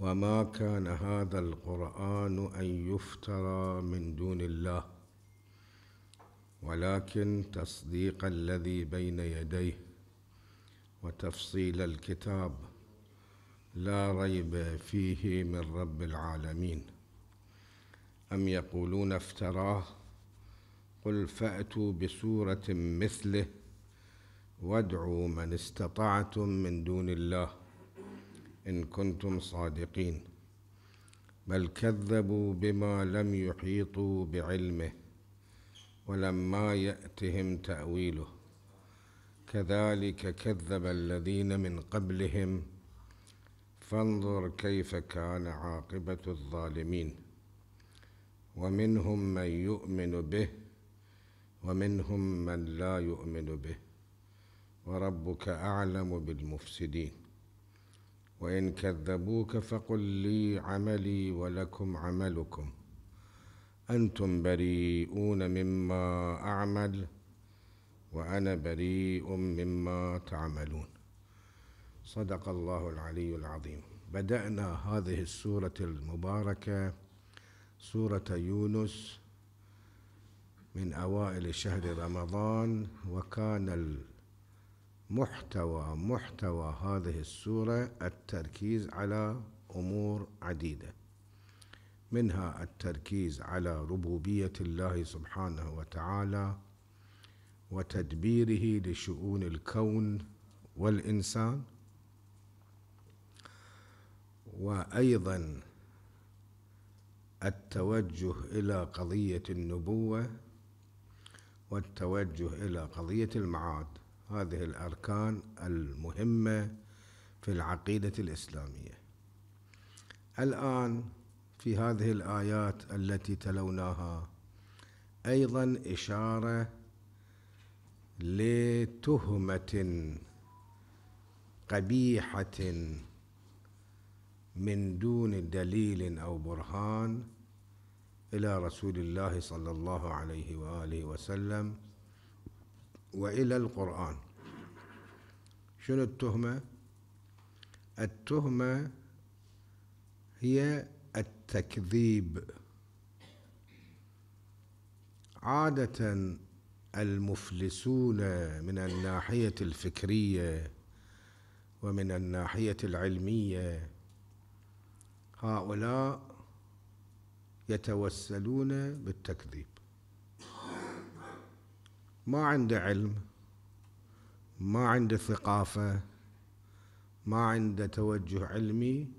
وما كان هذا القرآن أن يفترى من دون الله ولكن تصديق الذي بين يديه وتفصيل الكتاب لا ريب فيه من رب العالمين أم يقولون افتراه قل فأتوا بسورة مثله وادعوا من استطعتم من دون الله إن كنتم صادقين بل كذبوا بما لم يحيطوا بعلمه ولما يأتهم تأويله كذلك كذب الذين من قبلهم فانظر كيف كان عاقبة الظالمين ومنهم من يؤمن به ومنهم من لا يؤمن به وربك أعلم بالمفسدين وان كذبوك فقل لي عملي ولكم عملكم انتم بريئون مما اعمل وانا بريء مما تعملون صدق الله العلي العظيم بدانا هذه السوره المباركه سوره يونس من اوائل شهر رمضان وكان محتوى محتوى هذه السورة التركيز على أمور عديدة منها التركيز على ربوبية الله سبحانه وتعالى وتدبيره لشؤون الكون والإنسان وأيضا التوجه إلى قضية النبوة والتوجه إلى قضية المعاد هذه الأركان المهمة في العقيدة الإسلامية الآن في هذه الآيات التي تلوناها أيضا إشارة لتهمة قبيحة من دون دليل أو برهان إلى رسول الله صلى الله عليه وآله وسلم وإلى القرآن شنو التهمة؟ التهمة هي التكذيب عادة المفلسون من الناحية الفكرية ومن الناحية العلمية هؤلاء يتوسلون بالتكذيب ما عنده علم ما عنده ثقافة ما عنده توجه علمي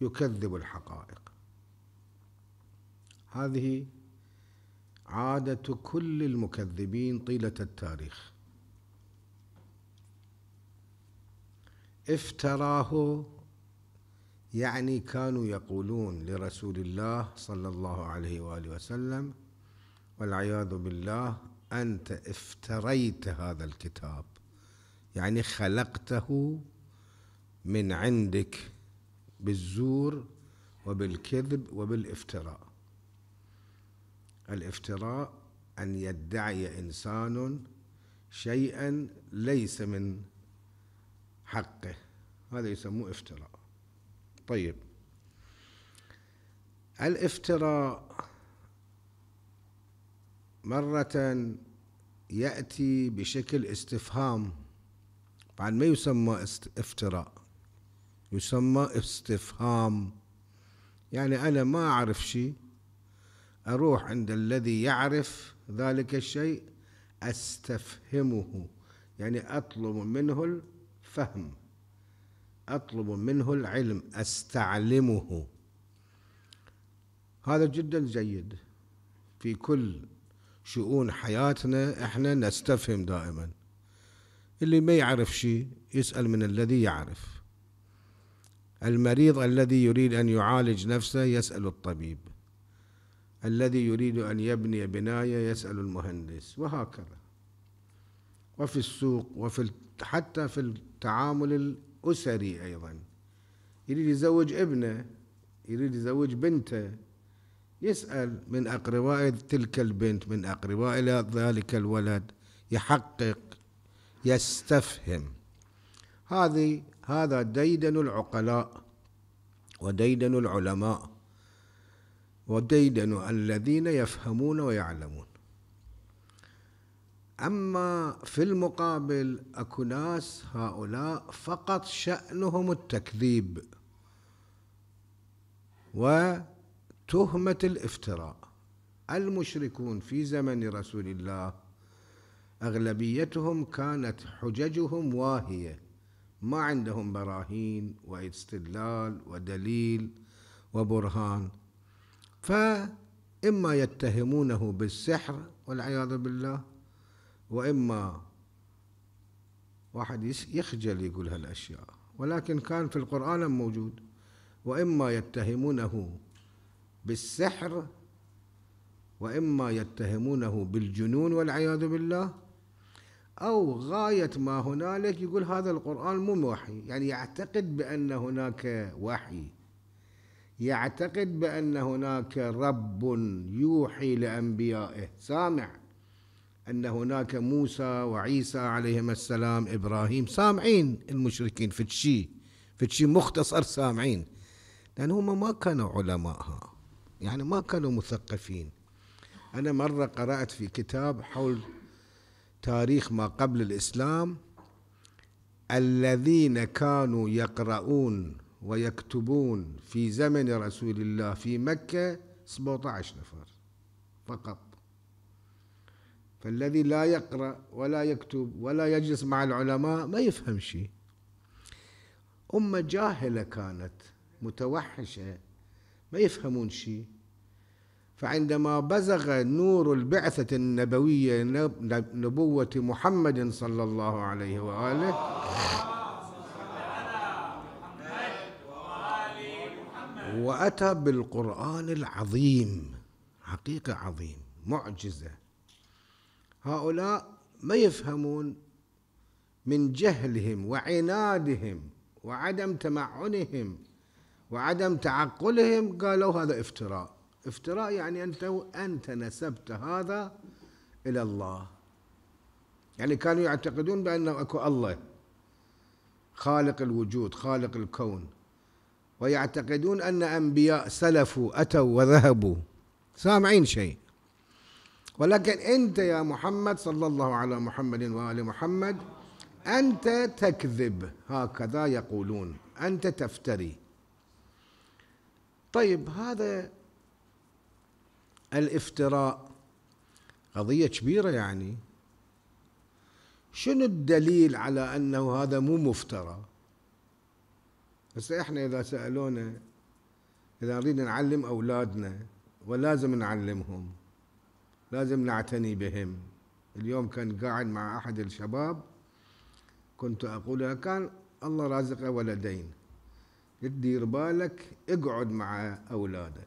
يكذب الحقائق هذه عادة كل المكذبين طيلة التاريخ افتراه يعني كانوا يقولون لرسول الله صلى الله عليه واله وسلم والعياذ بالله أنت افتريت هذا الكتاب يعني خلقته من عندك بالزور وبالكذب وبالافتراء الافتراء أن يدعي إنسان شيئا ليس من حقه هذا يسموه افتراء طيب الافتراء مرة يأتي بشكل استفهام طبعا ما يسمى افتراء يسمى استفهام يعني أنا ما أعرف شيء أروح عند الذي يعرف ذلك الشيء أستفهمه يعني أطلب منه الفهم أطلب منه العلم أستعلمه هذا جدا جيد في كل شؤون حياتنا احنا نستفهم دائما اللي ما يعرف شيء يسأل من الذي يعرف المريض الذي يريد أن يعالج نفسه يسأل الطبيب الذي يريد أن يبني بناية يسأل المهندس وهكذا وفي السوق وفي حتى في التعامل الأسري أيضا يريد يزوج ابنه يريد يزوج بنته يسأل من أقرباء تلك البنت من أقرباء ذلك الولد يحقق يستفهم هذه هذا ديدن العقلاء وديدن العلماء وديدن الذين يفهمون ويعلمون أما في المقابل أكو ناس هؤلاء فقط شأنهم التكذيب و تهمة الافتراء المشركون في زمن رسول الله أغلبيتهم كانت حججهم واهية ما عندهم براهين واستدلال ودليل وبرهان فإما يتهمونه بالسحر والعياذ بالله وإما واحد يخجل يقول هالأشياء ولكن كان في القرآن موجود وإما يتهمونه بالسحر واما يتهمونه بالجنون والعياذ بالله او غايه ما هنالك يقول هذا القران مو وحي يعني يعتقد بان هناك وحي يعتقد بان هناك رب يوحي لانبيائه سامع ان هناك موسى وعيسى عليهما السلام ابراهيم سامعين المشركين في الشيء في الشيء مختصر سامعين لان هم ما كانوا علماءها يعني ما كانوا مثقفين أنا مرة قرأت في كتاب حول تاريخ ما قبل الإسلام الذين كانوا يقرؤون ويكتبون في زمن رسول الله في مكة 17 نفر فقط فالذي لا يقرأ ولا يكتب ولا يجلس مع العلماء ما يفهم شيء أمة جاهلة كانت متوحشة ما يفهمون شيء فعندما بزغ نور البعثة النبوية نبوة محمد صلى الله عليه وآله وأتى بالقرآن العظيم حقيقة عظيم معجزة هؤلاء ما يفهمون من جهلهم وعنادهم وعدم تمعنهم وعدم تعقلهم قالوا هذا افتراء افتراء يعني أنت أنت نسبت هذا إلى الله يعني كانوا يعتقدون بأنه أكو الله خالق الوجود خالق الكون ويعتقدون أن أنبياء سلفوا أتوا وذهبوا سامعين شيء ولكن أنت يا محمد صلى الله على محمد وآل محمد أنت تكذب هكذا يقولون أنت تفتري طيب هذا الافتراء قضية كبيرة يعني شنو الدليل على أنه هذا مو مفترى هسه احنا إذا سألونا إذا نريد نعلم أولادنا ولازم نعلمهم لازم نعتني بهم اليوم كان قاعد مع أحد الشباب كنت أقول كان الله رازق ولدين تدير بالك اقعد مع أولادك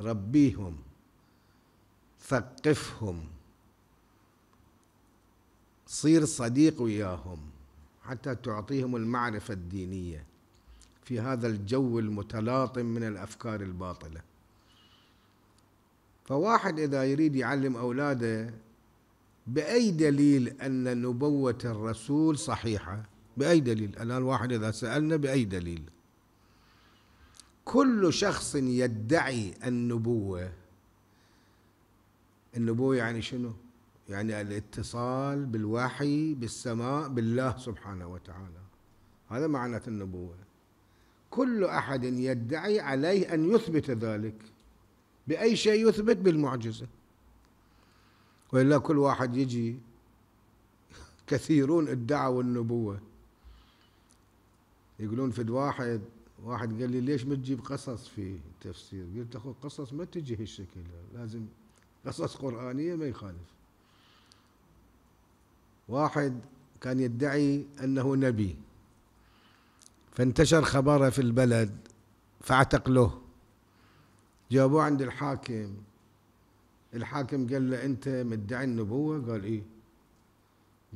ربيهم ثقفهم صير صديق وياهم حتى تعطيهم المعرفة الدينية في هذا الجو المتلاطم من الأفكار الباطلة فواحد إذا يريد يعلم أولاده بأي دليل أن نبوة الرسول صحيحة بأي دليل الآن واحد إذا سألنا بأي دليل كل شخص يدعي النبوة النبوة يعني شنو؟ يعني الاتصال بالوحي بالسماء بالله سبحانه وتعالى هذا معنى النبوة كل أحد يدعي عليه أن يثبت ذلك بأي شيء يثبت بالمعجزة وإلا كل واحد يجي كثيرون ادعوا النبوة يقولون فد واحد واحد قال لي ليش ما تجيب قصص في التفسير قلت أخو قصص ما تجي هالشكل لازم قصص قرآنية ما يخالف واحد كان يدعي أنه نبي فانتشر خبره في البلد فاعتقلوه جابوه عند الحاكم الحاكم قال له أنت مدعي النبوة قال إيه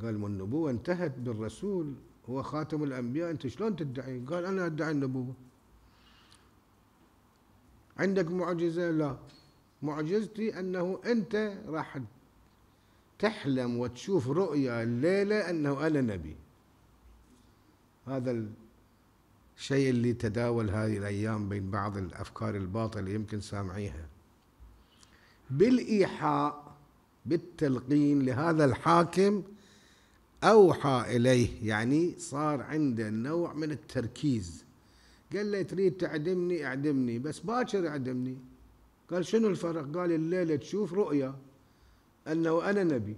قال النبوه انتهت بالرسول هو خاتم الأنبياء أنت شلون تدعي قال أنا أدعي النبوة عندك معجزة لا معجزتي أنه أنت راح تحلم وتشوف رؤيا الليلة أنه أنا نبي هذا الشيء اللي تداول هذه الأيام بين بعض الأفكار الباطلة يمكن سامعيها بالإيحاء بالتلقين لهذا الحاكم أوحى إليه يعني صار عنده نوع من التركيز قال له تريد تعدمني اعدمني بس باكر اعدمني قال شنو الفرق قال الليلة تشوف رؤيا أنه أنا نبي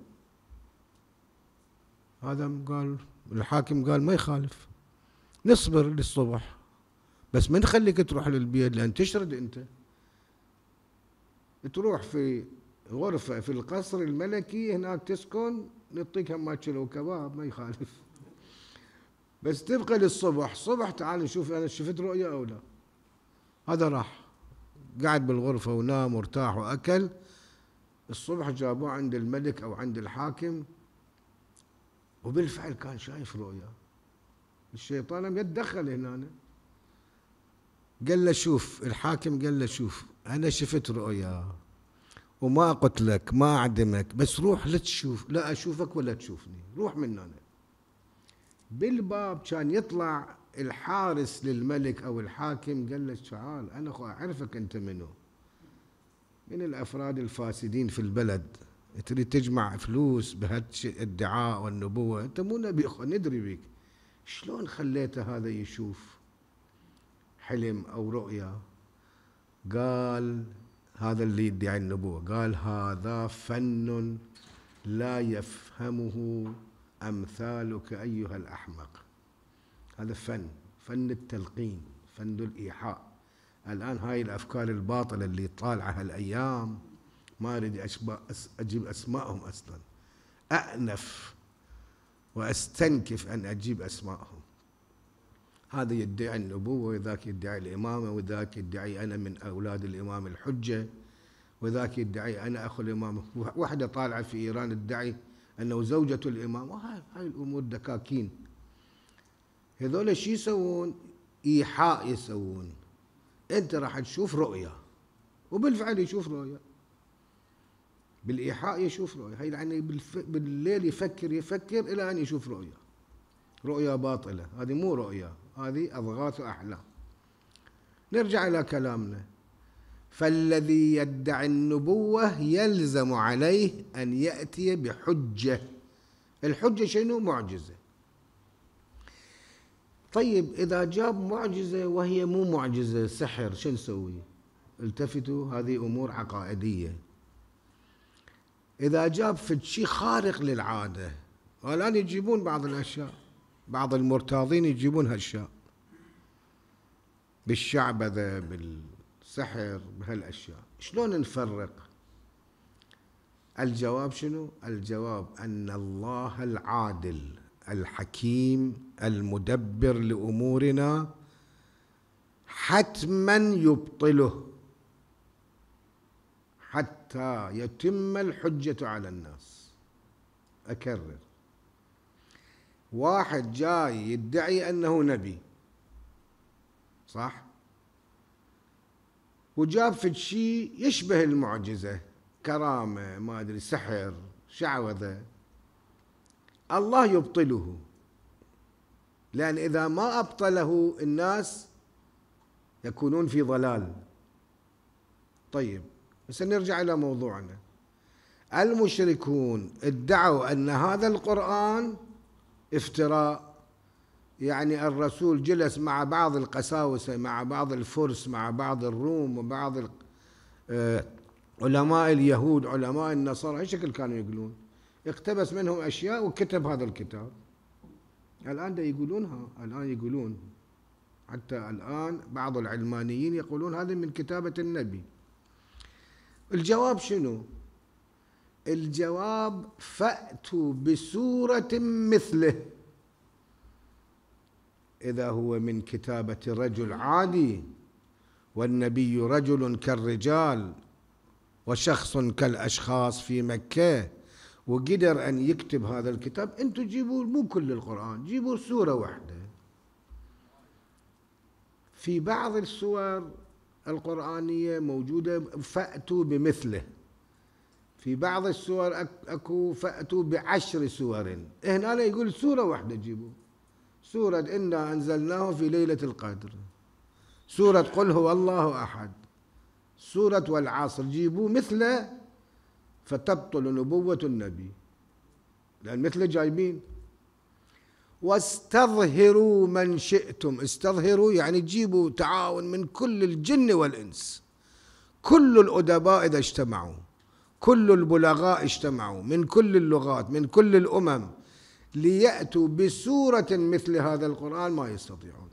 هذا قال الحاكم قال ما يخالف نصبر للصبح بس ما نخليك تروح للبيت لأن تشرد أنت تروح في غرفة في القصر الملكي هناك تسكن نعطيك هم كيلو كباب ما يخالف بس تبقى للصبح الصبح تعال نشوف انا شفت رؤيا او لا هذا راح قعد بالغرفة ونام وارتاح واكل الصبح جابوه عند الملك او عند الحاكم وبالفعل كان شايف رؤيا الشيطان لم يتدخل هنا أنا. قال له شوف الحاكم قال له شوف انا شفت رؤيا وما اقتلك ما اعدمك بس روح لا تشوف لا اشوفك ولا تشوفني روح من هنا بالباب كان يطلع الحارس للملك او الحاكم قال له تعال انا اعرفك انت منو من الافراد الفاسدين في البلد تريد تجمع فلوس بهالادعاء والنبوه انت مو نبي ندري بك شلون خليته هذا يشوف حلم او رؤيا قال هذا اللي يدعي النبوة قال هذا فن لا يفهمه أمثالك أيها الأحمق هذا فن فن التلقين فن الإيحاء الآن هاي الأفكار الباطلة اللي طالعة هالأيام ما أريد أجيب أسمائهم أصلا أأنف وأستنكف أن أجيب أسمائهم هذا يدعي النبوة وذاك يدعي الإمامة وذاك يدعي أنا من أولاد الإمام الحجة وذاك يدعي أنا أخو الإمام واحدة طالعة في إيران تدعي أنه زوجة الإمام هاي الأمور دكاكين هذول شو يسوون إيحاء يسوون أنت راح تشوف رؤية وبالفعل يشوف رؤية بالإيحاء يشوف رؤية هي يعني بالليل يفكر يفكر إلى أن يشوف رؤية رؤية باطلة هذه مو رؤية هذه أضغاث أحلام نرجع إلى كلامنا فالذي يدعي النبوة يلزم عليه أن يأتي بحجة الحجة شنو معجزة طيب إذا جاب معجزة وهي مو معجزة سحر شو نسوي التفتوا هذه أمور عقائدية إذا جاب فد شيء خارق للعادة الآن يجيبون بعض الأشياء بعض المرتاضين يجيبون هالشيء بالشعبذة بالسحر بهالأشياء شلون نفرق الجواب شنو الجواب أن الله العادل الحكيم المدبر لأمورنا حتما يبطله حتى يتم الحجة على الناس أكرر واحد جاي يدعي أنه نبي صح وجاب في شيء يشبه المعجزة كرامة ما أدري سحر شعوذة الله يبطله لأن إذا ما أبطله الناس يكونون في ضلال طيب بس نرجع إلى موضوعنا المشركون ادعوا أن هذا القرآن افتراء يعني الرسول جلس مع بعض القساوسة مع بعض الفرس مع بعض الروم وبعض آه، علماء اليهود علماء النصارى اي شكل كانوا يقولون اقتبس منهم أشياء وكتب هذا الكتاب الآن ده يقولونها الآن يقولون حتى الآن بعض العلمانيين يقولون هذا من كتابة النبي الجواب شنو الجواب فأتوا بسورة مثله إذا هو من كتابة رجل عادي والنبي رجل كالرجال وشخص كالأشخاص في مكة وقدر أن يكتب هذا الكتاب أنتم جيبوا مو كل القرآن جيبوا سورة واحدة في بعض السور القرآنية موجودة فأتوا بمثله في بعض السور اكو فاتوا بعشر سور هنا لا يقول سوره واحده جيبوا سوره انا انزلناه في ليله القدر سوره قل هو الله احد سوره والعصر جيبوا مثل فتبطل نبوه النبي لان مثل جايبين واستظهروا من شئتم استظهروا يعني جيبوا تعاون من كل الجن والانس كل الادباء اذا اجتمعوا كل البلغاء اجتمعوا من كل اللغات من كل الأمم ليأتوا بسورة مثل هذا القرآن ما يستطيعون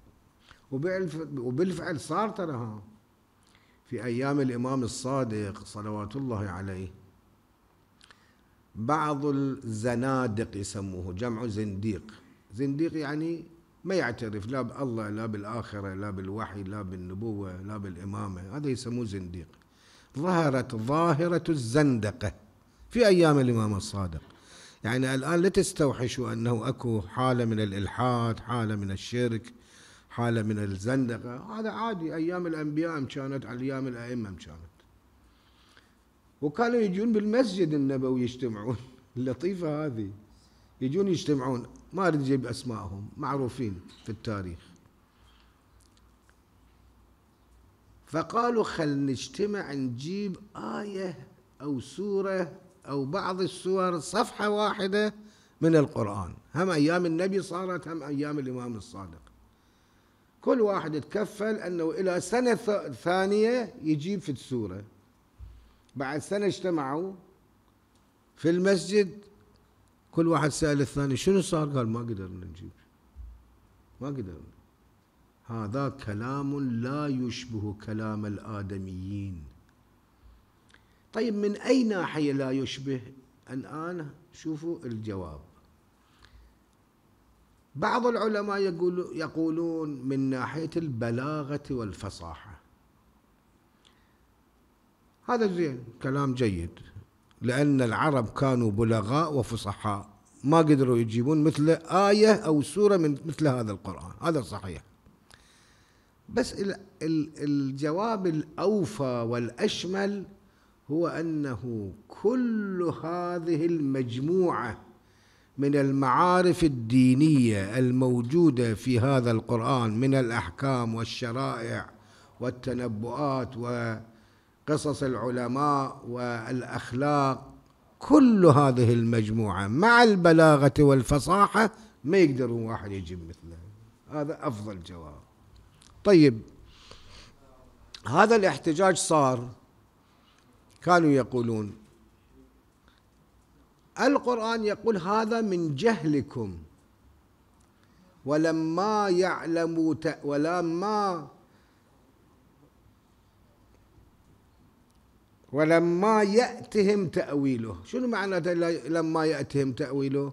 وبالفعل صار ترى في أيام الإمام الصادق صلوات الله عليه بعض الزنادق يسموه جمع زنديق زنديق يعني ما يعترف لا بالله لا بالآخرة لا بالوحي لا بالنبوة لا بالإمامة هذا يسموه زنديق ظهرت ظاهرة الزندقة في أيام الإمام الصادق يعني الآن لا تستوحشوا أنه أكو حالة من الإلحاد حالة من الشرك حالة من الزندقة هذا عادي أيام الأنبياء أم كانت أيام الأئمة أم كانت وكانوا يجون بالمسجد النبوي يجتمعون اللطيفة هذه يجون يجتمعون ما أريد أجيب أسمائهم معروفين في التاريخ فقالوا خل نجتمع نجيب آية أو سورة أو بعض السور صفحة واحدة من القرآن هم أيام النبي صارت هم أيام الإمام الصادق كل واحد تكفل أنه إلى سنة ثانية يجيب في السورة بعد سنة اجتمعوا في المسجد كل واحد سأل الثاني شنو صار قال ما قدرنا نجيب ما قدرنا هذا كلام لا يشبه كلام الآدميين طيب من أي ناحية لا يشبه الآن شوفوا الجواب بعض العلماء يقول يقولون من ناحية البلاغة والفصاحة هذا زين كلام جيد لأن العرب كانوا بلغاء وفصحاء ما قدروا يجيبون مثل آية أو سورة من مثل هذا القرآن هذا صحيح بس الجواب الاوفى والاشمل هو انه كل هذه المجموعه من المعارف الدينيه الموجوده في هذا القران من الاحكام والشرائع والتنبؤات وقصص العلماء والاخلاق كل هذه المجموعه مع البلاغه والفصاحه ما يقدر واحد يجيب مثله هذا افضل جواب طيب هذا الاحتجاج صار كانوا يقولون القرآن يقول هذا من جهلكم ولما يعلموا ولما ولما يأتهم تأويله شنو معنى لما يأتهم تأويله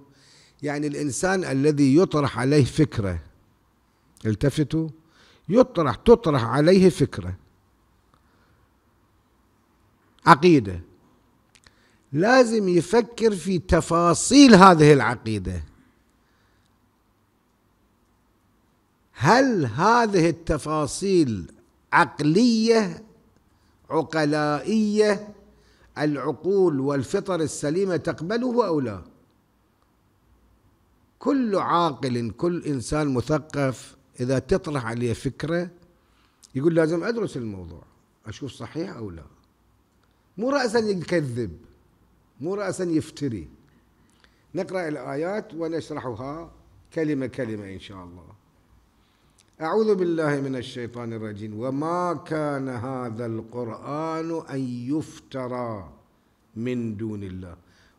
يعني الإنسان الذي يطرح عليه فكرة التفتوا يطرح تطرح عليه فكرة عقيدة لازم يفكر في تفاصيل هذه العقيدة هل هذه التفاصيل عقلية عقلائية العقول والفطر السليمة تقبله أو لا كل عاقل كل إنسان مثقف إذا تطرح عليه فكرة يقول لازم أدرس الموضوع أشوف صحيح أو لا مو رأسا يكذب مو رأسا يفتري نقرأ الآيات ونشرحها كلمة كلمة إن شاء الله أعوذ بالله من الشيطان الرجيم وما كان هذا القرآن أن يفترى من دون الله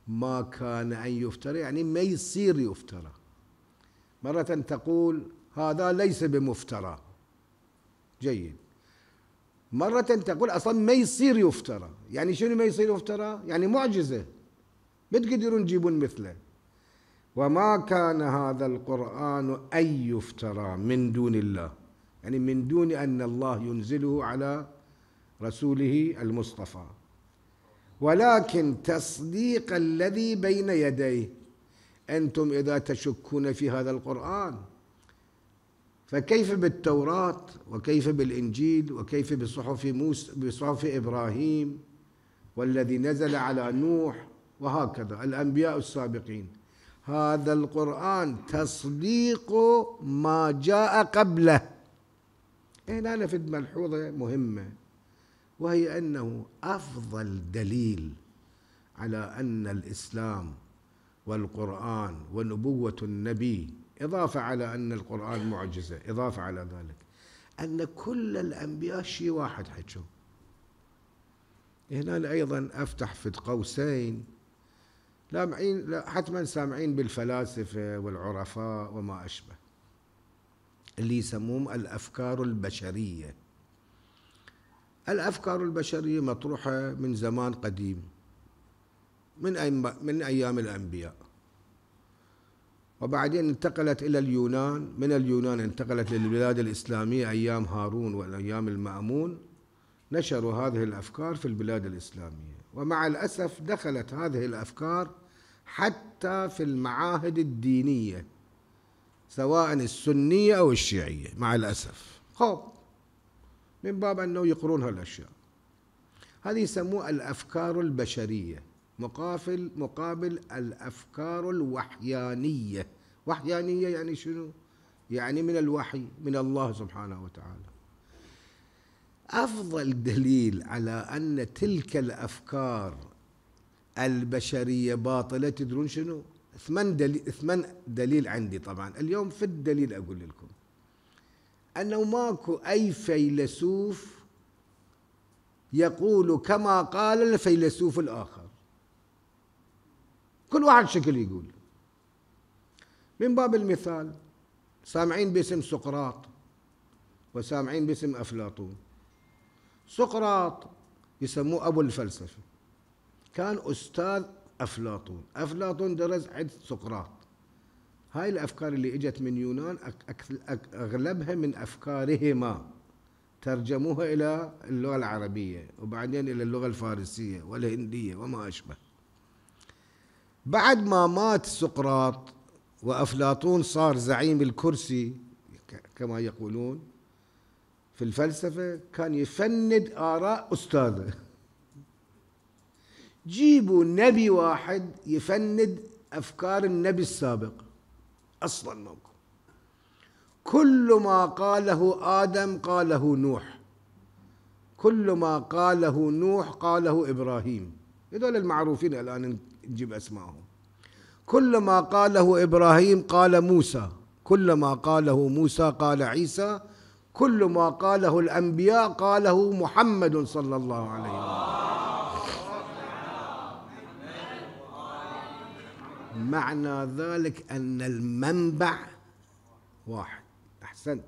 ما كان أن يفترى يعني ما يصير يفترى مرة تقول هذا ليس بمفترى جيد مرة تقول أصلا ما يصير يفترى يعني شنو ما يصير يفترى يعني معجزة ما تقدرون تجيبون مثله وما كان هذا القرآن أن يفترى من دون الله يعني من دون أن الله ينزله على رسوله المصطفى ولكن تصديق الذي بين يديه أنتم إذا تشكون في هذا القرآن فكيف بالتوراة وكيف بالإنجيل وكيف بصحف موسى بصحف إبراهيم والذي نزل على نوح وهكذا الأنبياء السابقين هذا القرآن تصديق ما جاء قبله هنا إيه، نفد ملحوظة مهمة وهي أنه أفضل دليل على أن الإسلام والقرآن ونبوة النبي إضافة على أن القرآن معجزة إضافة على ذلك أن كل الأنبياء شيء واحد حكوا هنا أيضا أفتح في قوسين لامعين حتما سامعين بالفلاسفة والعرفاء وما أشبه اللي يسموهم الأفكار البشرية الأفكار البشرية مطروحة من زمان قديم من أي من أيام الأنبياء وبعدين انتقلت إلى اليونان من اليونان انتقلت للبلاد الإسلامية أيام هارون وأيام المأمون نشروا هذه الأفكار في البلاد الإسلامية ومع الأسف دخلت هذه الأفكار حتى في المعاهد الدينية سواء السنية أو الشيعية مع الأسف خوف من باب أنه يقرون هالأشياء هذه يسموها الأفكار البشرية مقابل مقابل الافكار الوحيانيه وحيانيه يعني شنو يعني من الوحي من الله سبحانه وتعالى افضل دليل على ان تلك الافكار البشريه باطله تدرون شنو ثمان دليل ثمان دليل عندي طبعا اليوم في الدليل اقول لكم انه ماكو اي فيلسوف يقول كما قال الفيلسوف الاخر كل واحد شكل يقول من باب المثال سامعين باسم سقراط وسامعين باسم أفلاطون سقراط يسموه أبو الفلسفة كان أستاذ أفلاطون أفلاطون درس عند سقراط هاي الأفكار اللي إجت من يونان أغلبها من أفكارهما ترجموها إلى اللغة العربية وبعدين إلى اللغة الفارسية والهندية وما أشبه بعد ما مات سقراط وأفلاطون صار زعيم الكرسي كما يقولون في الفلسفة كان يفند آراء أستاذه جيبوا نبي واحد يفند أفكار النبي السابق أصلا موجود كل ما قاله آدم قاله نوح كل ما قاله نوح قاله إبراهيم هذول المعروفين الآن نجيب أسمائهم كل ما قاله إبراهيم قال موسى كل ما قاله موسى قال عيسى كل ما قاله الأنبياء قاله محمد صلى الله عليه وسلم معنى ذلك أن المنبع واحد أحسنت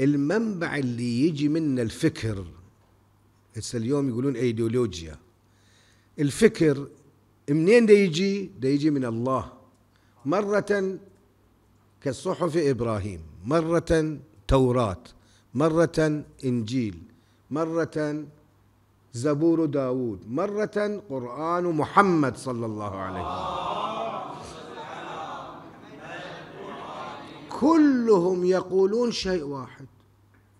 المنبع اللي يجي منه الفكر هسه اليوم يقولون ايديولوجيا الفكر منين ده يجي ده يجي من الله مرة كالصحف إبراهيم مرة توراة مرة إنجيل مرة زبور داود مرة قرآن محمد صلى الله عليه وسلم كلهم يقولون شيء واحد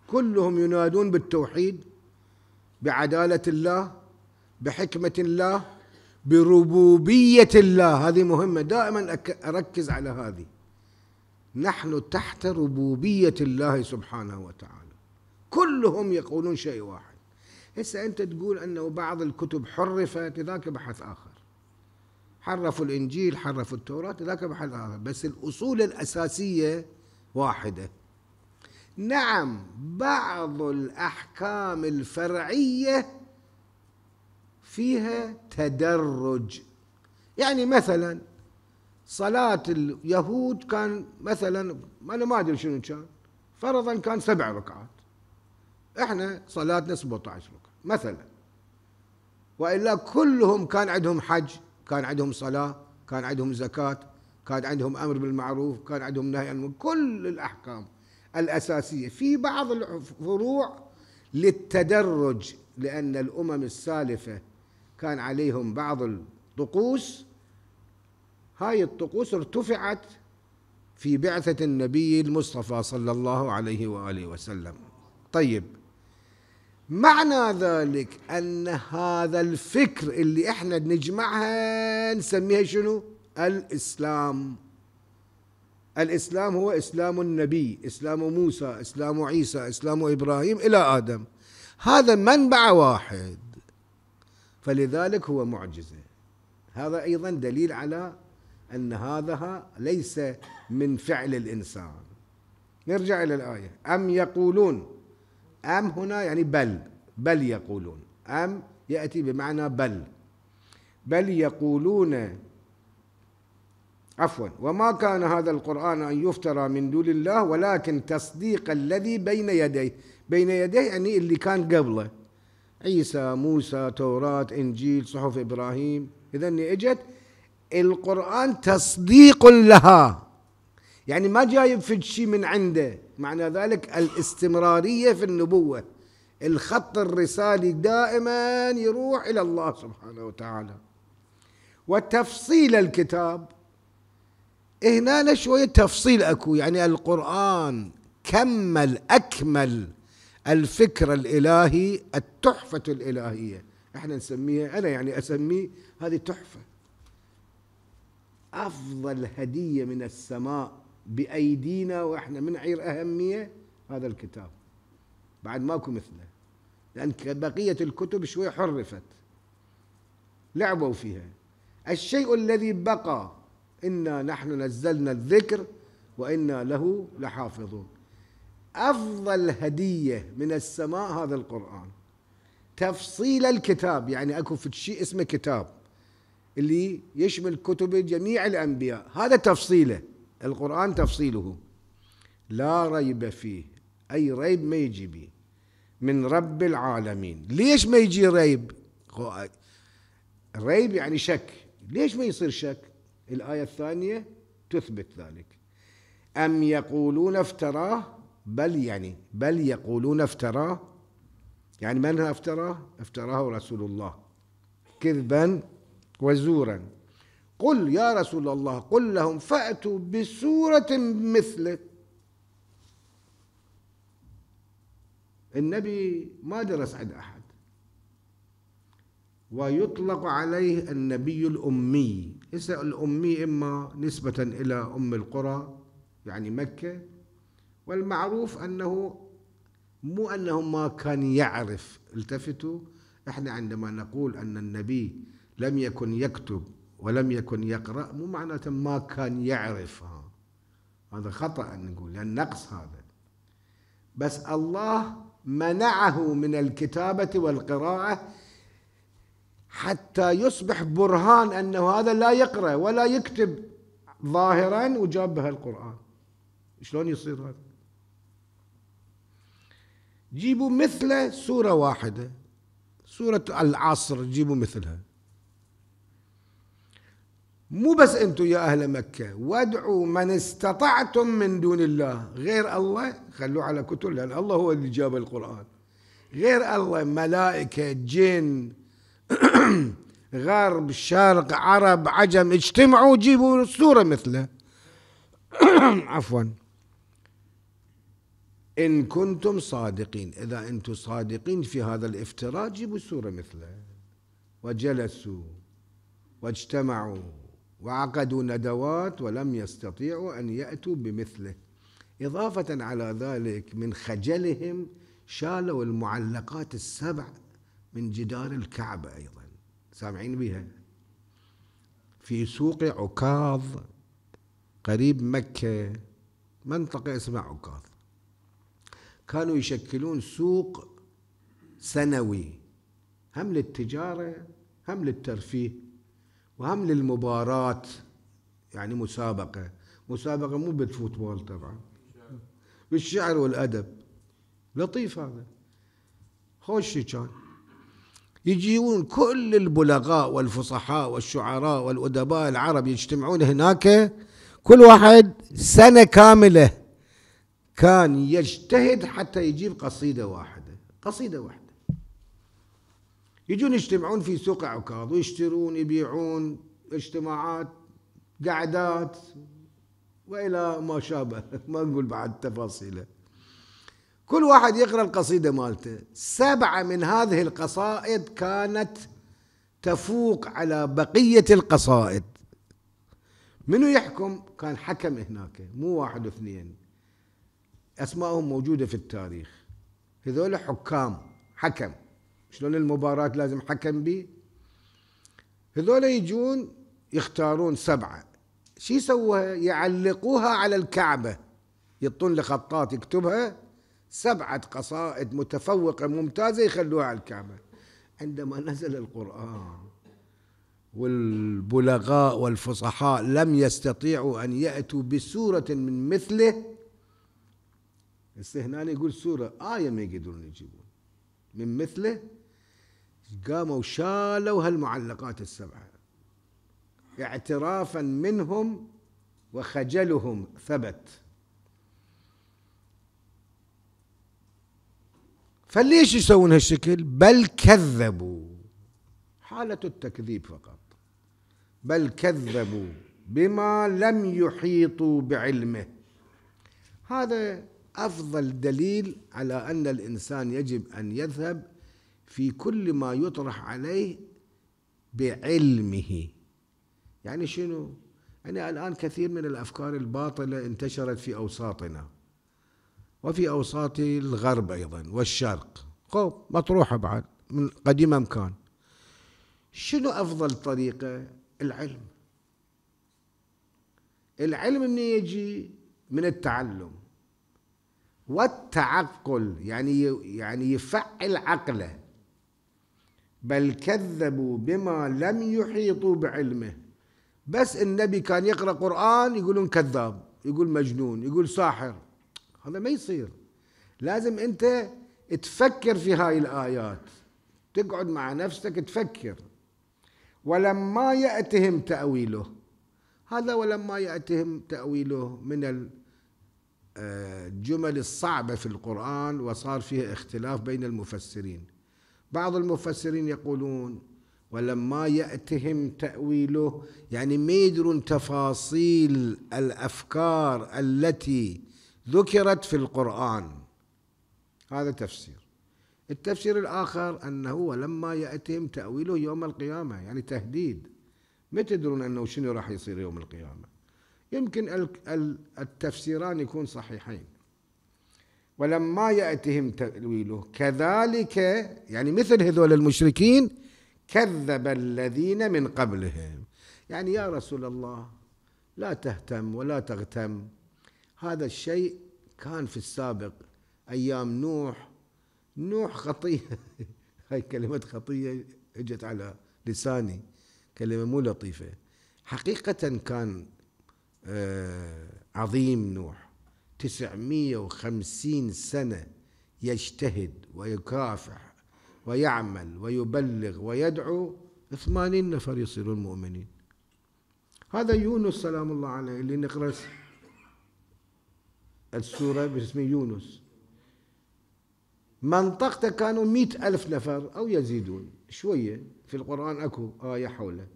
كلهم ينادون بالتوحيد بعدالة الله بحكمه الله بربوبيه الله هذه مهمه دائما اركز على هذه نحن تحت ربوبيه الله سبحانه وتعالى كلهم يقولون شيء واحد هسه انت تقول انه بعض الكتب حرفت ذاك بحث اخر حرفوا الانجيل حرفوا التوراه ذاك بحث اخر بس الاصول الاساسيه واحده نعم بعض الاحكام الفرعيه فيها تدرج يعني مثلا صلاة اليهود كان مثلا أنا ما أدري شنو كان فرضا كان سبع ركعات احنا صلاتنا 17 ركعة مثلا وإلا كلهم كان عندهم حج كان عندهم صلاة كان عندهم زكاة كان عندهم أمر بالمعروف كان عندهم نهي عن كل الأحكام الأساسية في بعض الفروع للتدرج لأن الأمم السالفة كان عليهم بعض الطقوس هاي الطقوس ارتفعت في بعثة النبي المصطفى صلى الله عليه وآله وسلم طيب معنى ذلك أن هذا الفكر اللي احنا نجمعها نسميها شنو الإسلام الإسلام هو إسلام النبي إسلام موسى إسلام عيسى إسلام إبراهيم إلى آدم هذا منبع واحد فلذلك هو معجزة هذا أيضا دليل على أن هذا ليس من فعل الإنسان نرجع إلى الآية أم يقولون أم هنا يعني بل بل يقولون أم يأتي بمعنى بل بل يقولون عفوا وما كان هذا القرآن أن يفترى من دون الله ولكن تصديق الذي بين يديه بين يديه يعني اللي كان قبله عيسى موسى توراة إنجيل صحف إبراهيم إذا إجت القرآن تصديق لها يعني ما جايب في شيء من عنده معنى ذلك الاستمرارية في النبوة الخط الرسالي دائما يروح إلى الله سبحانه وتعالى وتفصيل الكتاب هنا شوية تفصيل أكو يعني القرآن كمل أكمل الفكر الإلهي التحفة الإلهية احنا نسميها أنا يعني أسميه هذه تحفة أفضل هدية من السماء بأيدينا وإحنا من عير أهمية هذا الكتاب بعد ماكو مثله لأن بقية الكتب شوي حرفت لعبوا فيها الشيء الذي بقى إنا نحن نزلنا الذكر وإنا له لحافظون افضل هديه من السماء هذا القران تفصيل الكتاب يعني اكو في شيء اسمه كتاب اللي يشمل كتب جميع الانبياء هذا تفصيله القران تفصيله لا ريب فيه اي ريب ما يجي به من رب العالمين ليش ما يجي ريب ريب يعني شك ليش ما يصير شك الآية الثانية تثبت ذلك أم يقولون افتراه بل يعني بل يقولون افتراه يعني من افتراه افتراه رسول الله كذبا وزورا قل يا رسول الله قل لهم فأتوا بسورة مثله النبي ما درس عند أحد ويطلق عليه النبي الأمي الأمي إما نسبة إلى أم القرى يعني مكة والمعروف أنه مو أنه ما كان يعرف التفتوا احنا عندما نقول أن النبي لم يكن يكتب ولم يكن يقرأ مو معناته ما كان يعرف هذا خطأ أن نقول لأن نقص هذا بس الله منعه من الكتابة والقراءة حتى يصبح برهان أنه هذا لا يقرأ ولا يكتب ظاهرا وجاب بها القرآن شلون يصير هذا جيبوا مثله سورة واحدة سورة العصر جيبوا مثلها مو بس انتم يا اهل مكه وادعوا من استطعتم من دون الله غير الله خلوه على كتب لان الله هو اللي جاب القران غير الله ملائكه جن غرب شرق عرب عجم اجتمعوا جيبوا سوره مثله عفوا إن كنتم صادقين إذا أنتم صادقين في هذا الافتراء جيبوا سورة مثله وجلسوا واجتمعوا وعقدوا ندوات ولم يستطيعوا أن يأتوا بمثله إضافة على ذلك من خجلهم شالوا المعلقات السبع من جدار الكعبة أيضا سامعين بها في سوق عكاظ قريب مكة منطقة اسمها عكاظ كانوا يشكلون سوق سنوي هم للتجارة هم للترفيه وهم للمباراة يعني مسابقة مسابقة مو بالفوتبول طبعا بالشعر والأدب لطيف هذا خوش كان يجيون كل البلغاء والفصحاء والشعراء والأدباء العرب يجتمعون هناك كل واحد سنة كاملة كان يجتهد حتى يجيب قصيدة واحدة قصيدة واحدة يجون يجتمعون في سوق عكاظ ويشترون يبيعون اجتماعات قعدات والى ما شابه ما نقول بعد تفاصيله كل واحد يقرا القصيده مالته سبعه من هذه القصائد كانت تفوق على بقيه القصائد منو يحكم كان حكم هناك مو واحد واثنين أسمائهم موجودة في التاريخ هذول حكام حكم شلون المباراة لازم حكم بي هذول يجون يختارون سبعة شو يسووها يعلقوها على الكعبة يطون لخطاط يكتبها سبعة قصائد متفوقة ممتازة يخلوها على الكعبة عندما نزل القرآن والبلغاء والفصحاء لم يستطيعوا أن يأتوا بسورة من مثله السهناني يقول سورة آية ما يقدرون يجيبون من مثله قاموا شالوا هالمعلقات السبعة اعترافا منهم وخجلهم ثبت فليش يسوون هالشكل بل كذبوا حالة التكذيب فقط بل كذبوا بما لم يحيطوا بعلمه هذا افضل دليل على ان الانسان يجب ان يذهب في كل ما يطرح عليه بعلمه يعني شنو يعني الان كثير من الافكار الباطله انتشرت في اوساطنا وفي اوساط الغرب ايضا والشرق خب مطروحه بعد من قديما كان شنو افضل طريقه العلم العلم من يجي من التعلم والتعقل يعني يعني يفعل عقله بل كذبوا بما لم يحيطوا بعلمه بس النبي كان يقرا قران يقولون كذاب يقول مجنون يقول ساحر هذا ما يصير لازم انت تفكر في هاي الايات تقعد مع نفسك تفكر ولما ياتهم تاويله هذا ولما ياتهم تاويله من الجمل الصعبة في القرآن وصار فيها اختلاف بين المفسرين بعض المفسرين يقولون ولما يأتهم تأويله يعني ما يدرون تفاصيل الأفكار التي ذكرت في القرآن هذا تفسير التفسير الآخر أنه ولما يأتهم تأويله يوم القيامة يعني تهديد ما تدرون أنه شنو راح يصير يوم القيامة يمكن التفسيران يكون صحيحين ولما يأتهم تأويله كذلك يعني مثل هذول المشركين كذب الذين من قبلهم يعني يا رسول الله لا تهتم ولا تغتم هذا الشيء كان في السابق أيام نوح نوح خطية هاي كلمة خطية اجت على لساني كلمة مو لطيفة حقيقة كان آه، عظيم نوح 950 سنة يجتهد ويكافح ويعمل ويبلغ ويدعو 80 نفر يصيرون مؤمنين هذا يونس سلام الله عليه اللي نقرأ السورة باسم يونس منطقته كانوا مئة ألف نفر أو يزيدون شوية في القرآن أكو آية حوله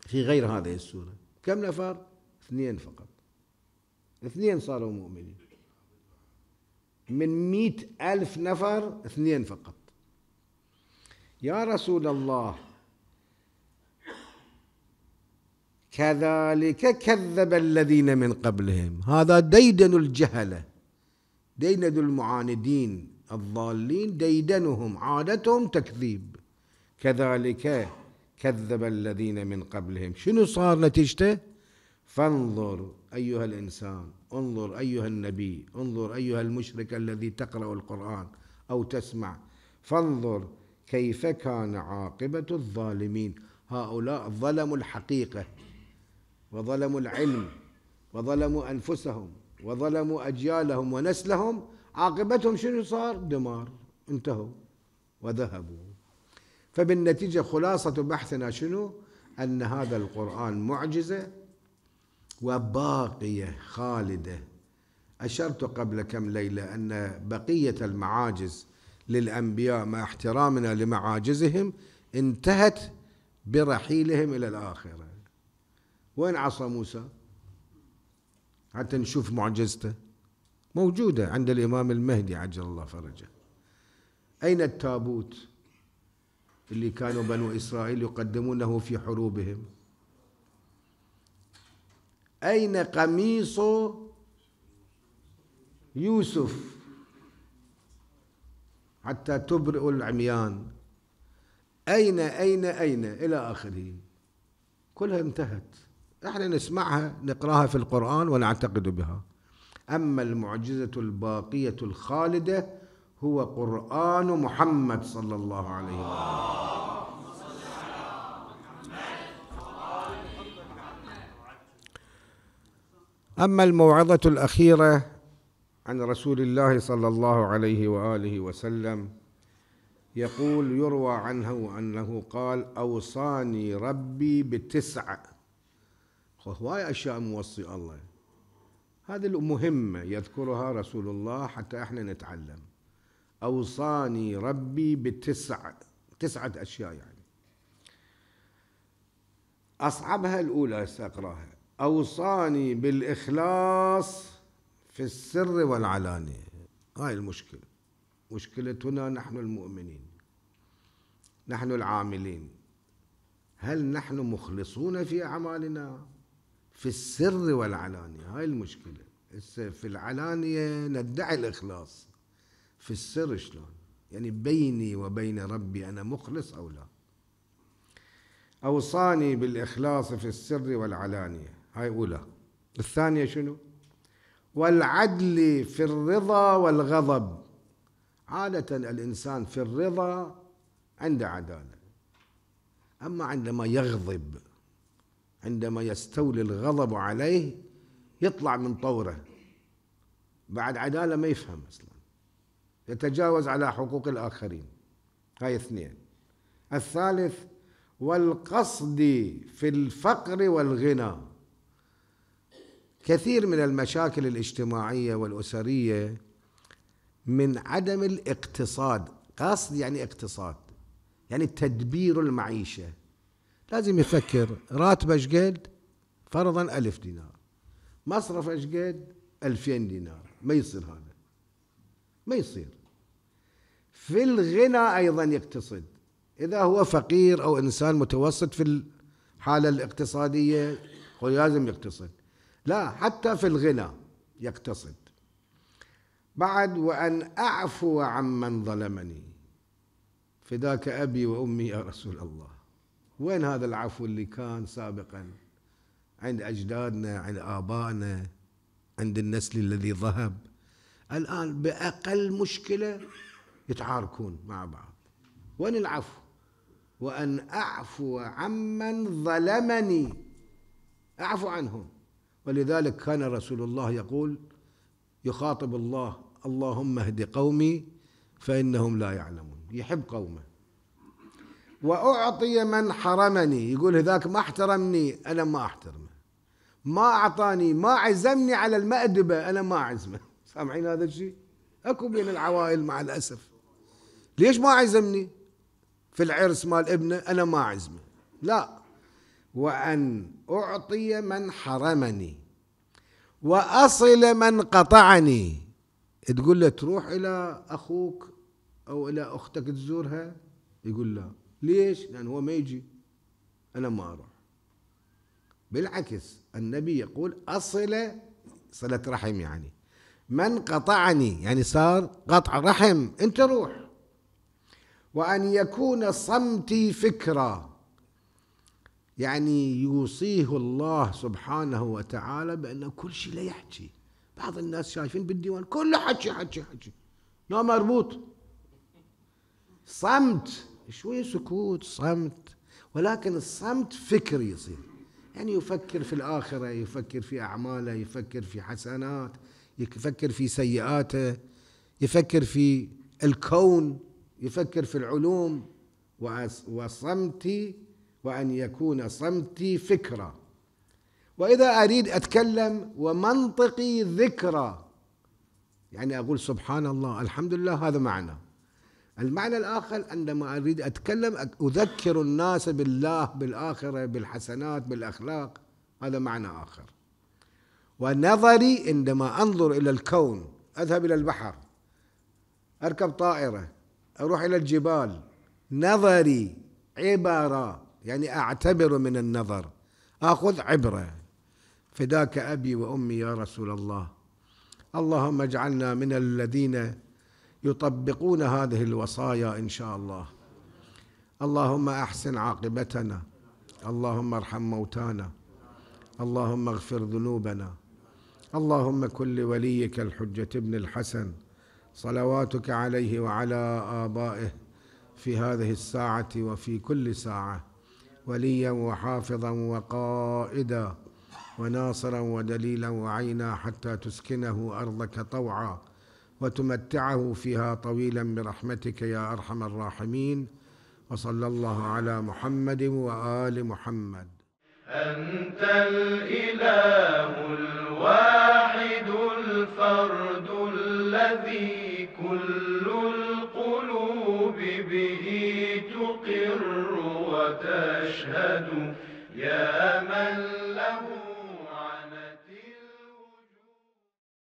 في غير هذه السورة كم نفر اثنين فقط اثنين صاروا مؤمنين من مئة ألف نفر اثنين فقط يا رسول الله كذلك كذب الذين من قبلهم هذا ديدن الجهلة ديدن المعاندين الضالين ديدنهم عادتهم تكذيب كذلك كذب الذين من قبلهم شنو صار نتيجته فانظر أيها الإنسان انظر أيها النبي انظر أيها المشرك الذي تقرأ القرآن أو تسمع فانظر كيف كان عاقبة الظالمين هؤلاء ظلموا الحقيقة وظلموا العلم وظلموا أنفسهم وظلموا أجيالهم ونسلهم عاقبتهم شنو صار دمار انتهوا وذهبوا فبالنتيجة خلاصة بحثنا شنو أن هذا القرآن معجزة وباقية خالدة أشرت قبل كم ليلة أن بقية المعاجز للأنبياء مع احترامنا لمعاجزهم انتهت برحيلهم إلى الآخرة وين عصا موسى حتى نشوف معجزته موجودة عند الإمام المهدي عجل الله فرجه أين التابوت اللي كانوا بنو إسرائيل يقدمونه في حروبهم أين قميص يوسف حتى تبرئ العميان أين أين أين إلى آخره كلها انتهت احنا نسمعها نقراها في القرآن ونعتقد بها أما المعجزة الباقية الخالدة هو قرآن محمد صلى الله عليه وسلم أما الموعظة الأخيرة عن رسول الله صلى الله عليه وآله وسلم يقول يروى عنه أنه قال أوصاني ربي بتسعة هواي أشياء موصي الله هذه المهمة يذكرها رسول الله حتى احنا نتعلم أوصاني ربي بتسعة تسعة أشياء يعني أصعبها الأولى سأقرأها أوصاني بالإخلاص في السر والعلانية هاي المشكلة مشكلتنا نحن المؤمنين نحن العاملين هل نحن مخلصون في أعمالنا في السر والعلانية هاي المشكلة في العلانية ندعي الإخلاص في السر شلون يعني بيني وبين ربي أنا مخلص أو لا أوصاني بالإخلاص في السر والعلانية هاي أولى الثانية شنو والعدل في الرضا والغضب عادة الإنسان في الرضا عنده عدالة أما عندما يغضب عندما يستولي الغضب عليه يطلع من طوره بعد عدالة ما يفهم أصلا يتجاوز على حقوق الآخرين هاي اثنين الثالث والقصد في الفقر والغنى كثير من المشاكل الاجتماعية والأسرية من عدم الاقتصاد قصد يعني اقتصاد يعني تدبير المعيشة لازم يفكر راتبه شقد فرضا ألف دينار مصرفه شقد ألفين دينار ما يصير هذا ما يصير في الغنى أيضا يقتصد إذا هو فقير أو إنسان متوسط في الحالة الاقتصادية هو لازم يقتصد لا حتى في الغنى يقتصد بعد وأن أعفو عمن ظلمني فداك أبي وأمي يا رسول الله وين هذا العفو اللي كان سابقا عند أجدادنا عند آبائنا عند النسل الذي ذهب الآن بأقل مشكلة يتعاركون مع بعض وين العفو وأن أعفو عمن ظلمني أعفو عنهم ولذلك كان رسول الله يقول يخاطب الله اللهم اهد قومي فإنهم لا يعلمون يحب قومه وأعطي من حرمني يقول هذاك ما احترمني أنا ما احترمه ما أعطاني ما عزمني على المأدبة أنا ما أعزمه سامعين هذا الشيء أكو بين العوائل مع الأسف ليش ما عزمني في العرس مال ابنه أنا ما أعزمه لا وأن أعطي من حرمني وأصل من قطعني تقول له تروح إلى أخوك أو إلى أختك تزورها يقول لا ليش؟ لأن هو ما يجي أنا ما أروح بالعكس النبي يقول أصل صلة رحم يعني من قطعني يعني صار قطع رحم أنت روح وأن يكون صمتي فكرة يعني يوصيه الله سبحانه وتعالى بأن كل شيء لا يحكي بعض الناس شايفين بالديوان كله حكي حكي حكي لا مربوط صمت شوي سكوت صمت ولكن الصمت فكري يصير يعني يفكر في الآخرة يفكر في أعماله يفكر في حسنات يفكر في سيئاته يفكر في الكون يفكر في العلوم وصمتي وأن يكون صمتي فكرة وإذا أريد أتكلم ومنطقي ذكرى يعني أقول سبحان الله الحمد لله هذا معنى المعنى الآخر عندما أريد أتكلم أذكر الناس بالله بالآخرة بالحسنات بالأخلاق هذا معنى آخر ونظري عندما أنظر إلى الكون أذهب إلى البحر أركب طائرة أروح إلى الجبال نظري عبارة يعني أعتبر من النظر أخذ عبرة فداك أبي وأمي يا رسول الله اللهم اجعلنا من الذين يطبقون هذه الوصايا إن شاء الله اللهم أحسن عاقبتنا اللهم ارحم موتانا اللهم اغفر ذنوبنا اللهم كن لوليك الحجة ابن الحسن صلواتك عليه وعلى آبائه في هذه الساعة وفي كل ساعة وليا وحافظا وقائدا وناصرا ودليلا وعينا حتى تسكنه ارضك طوعا وتمتعه فيها طويلا برحمتك يا ارحم الراحمين وصلى الله على محمد وال محمد انت الاله الواحد الفرد الذي كل القلوب به تقر وتشهد يا من له